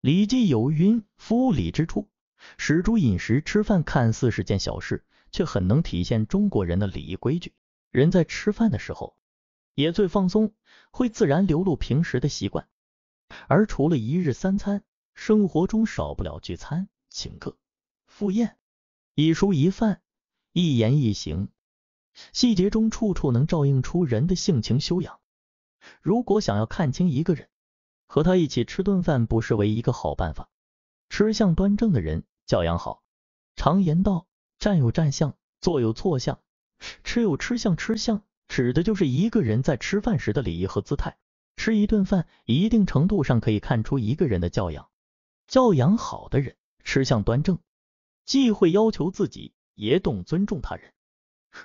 礼记有云：“夫礼之处，食诸饮食吃饭看似是件小事，却很能体现中国人的礼仪规矩。人在吃饭的时候也最放松，会自然流露平时的习惯。而除了一日三餐，生活中少不了聚餐、请客、赴宴，一蔬一饭，一言一行，细节中处处能照应出人的性情修养。如果想要看清一个人，和他一起吃顿饭不失为一个好办法。吃相端正的人，教养好。常言道，站有站相，坐有坐相，吃有吃相。吃相指的就是一个人在吃饭时的礼仪和姿态。吃一顿饭，一定程度上可以看出一个人的教养。教养好的人，吃相端正，既会要求自己，也懂尊重他人。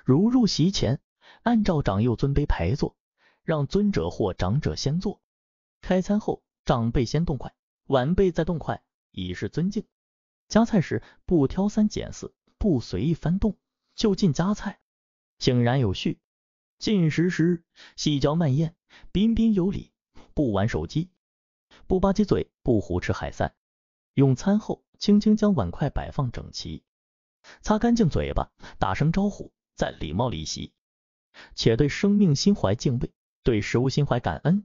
如入席前，按照长幼尊卑排座，让尊者或长者先坐。开餐后，长辈先动筷，晚辈再动筷，以示尊敬。夹菜时不挑三拣四，不随意翻动，就近夹菜，井然有序。进食时细嚼慢咽，彬彬有礼，不玩手机，不吧唧嘴，不胡吃海塞。用餐后，轻轻将碗筷摆放整齐，擦干净嘴巴，打声招呼，再礼貌离席。且对生命心怀敬畏，对食物心怀感恩。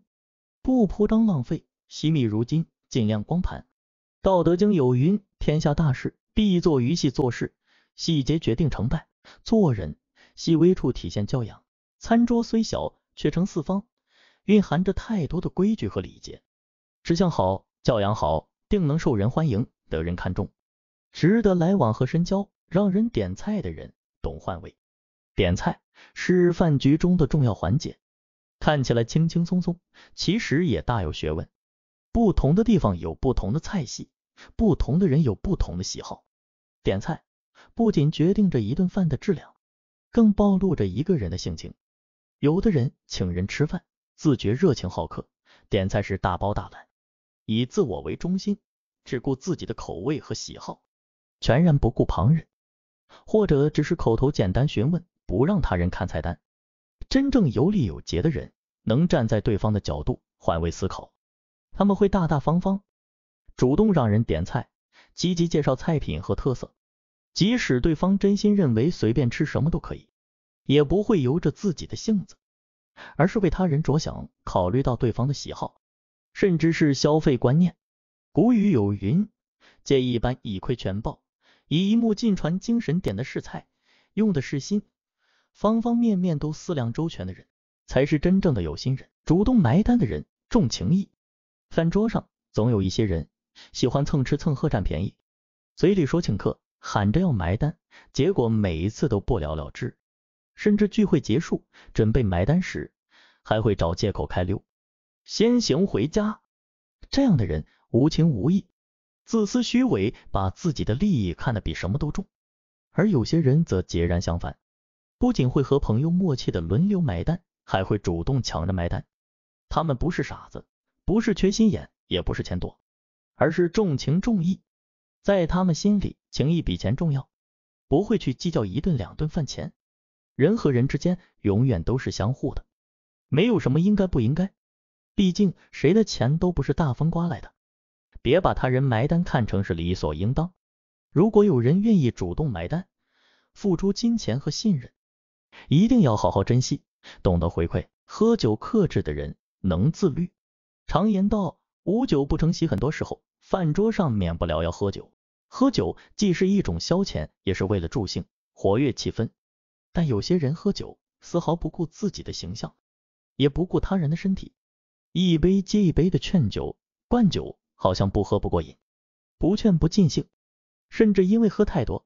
不铺张浪费，惜密如金，尽量光盘。道德经有云，天下大事必作于细，做事细节决定成败。做人细微处体现教养，餐桌虽小却成四方，蕴含着太多的规矩和礼节。吃相好，教养好，定能受人欢迎，得人看重，值得来往和深交。让人点菜的人，懂换位，点菜是饭局中的重要环节。看起来轻轻松松，其实也大有学问。不同的地方有不同的菜系，不同的人有不同的喜好。点菜不仅决定着一顿饭的质量，更暴露着一个人的性情。有的人请人吃饭，自觉热情好客，点菜时大包大揽，以自我为中心，只顾自己的口味和喜好，全然不顾旁人；或者只是口头简单询问，不让他人看菜单。真正有礼有节的人，能站在对方的角度换位思考，他们会大大方方主动让人点菜，积极介绍菜品和特色。即使对方真心认为随便吃什么都可以，也不会由着自己的性子，而是为他人着想，考虑到对方的喜好，甚至是消费观念。古语有云：“借一般以窥全豹，以一目尽传精神。”点的是菜，用的是心。方方面面都思量周全的人，才是真正的有心人。主动埋单的人重情义。饭桌上总有一些人喜欢蹭吃蹭喝占便宜，嘴里说请客，喊着要埋单，结果每一次都不了了之，甚至聚会结束准备埋单时，还会找借口开溜，先行回家。这样的人无情无义，自私虚伪，把自己的利益看得比什么都重。而有些人则截然相反。不仅会和朋友默契的轮流买单，还会主动抢着买单。他们不是傻子，不是缺心眼，也不是钱多，而是重情重义。在他们心里，情义比钱重要，不会去计较一顿两顿饭钱。人和人之间永远都是相互的，没有什么应该不应该。毕竟谁的钱都不是大风刮来的，别把他人埋单看成是理所应当。如果有人愿意主动买单，付出金钱和信任。一定要好好珍惜，懂得回馈。喝酒克制的人能自律。常言道，无酒不成席。很多时候，饭桌上免不了要喝酒。喝酒既是一种消遣，也是为了助兴，活跃气氛。但有些人喝酒，丝毫不顾自己的形象，也不顾他人的身体，一杯接一杯的劝酒、灌酒，好像不喝不过瘾，不劝不尽兴。甚至因为喝太多，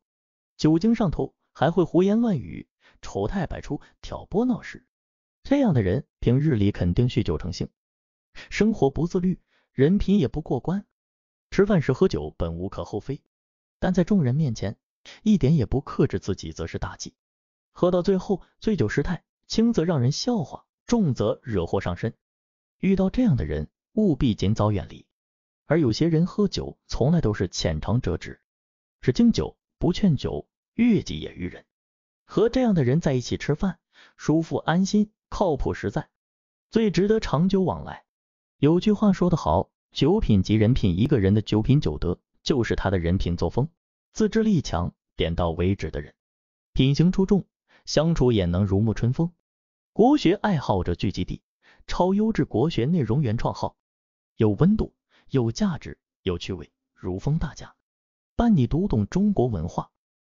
酒精上头，还会胡言乱语。丑态百出，挑拨闹事，这样的人平日里肯定酗酒成性，生活不自律，人品也不过关。吃饭时喝酒本无可厚非，但在众人面前一点也不克制自己，则是大忌。喝到最后醉酒失态，轻则让人笑话，重则惹祸上身。遇到这样的人，务必尽早远离。而有些人喝酒从来都是浅尝辄止，是敬酒不劝酒，越己也于人。和这样的人在一起吃饭，舒服、安心、靠谱、实在，最值得长久往来。有句话说得好，酒品即人品。一个人的酒品、酒德，就是他的人品作风。自制力强，点到为止的人，品行出众，相处也能如沐春风。国学爱好者聚集地，超优质国学内容原创号，有温度、有价值、有趣味，如风大家，伴你读懂中国文化。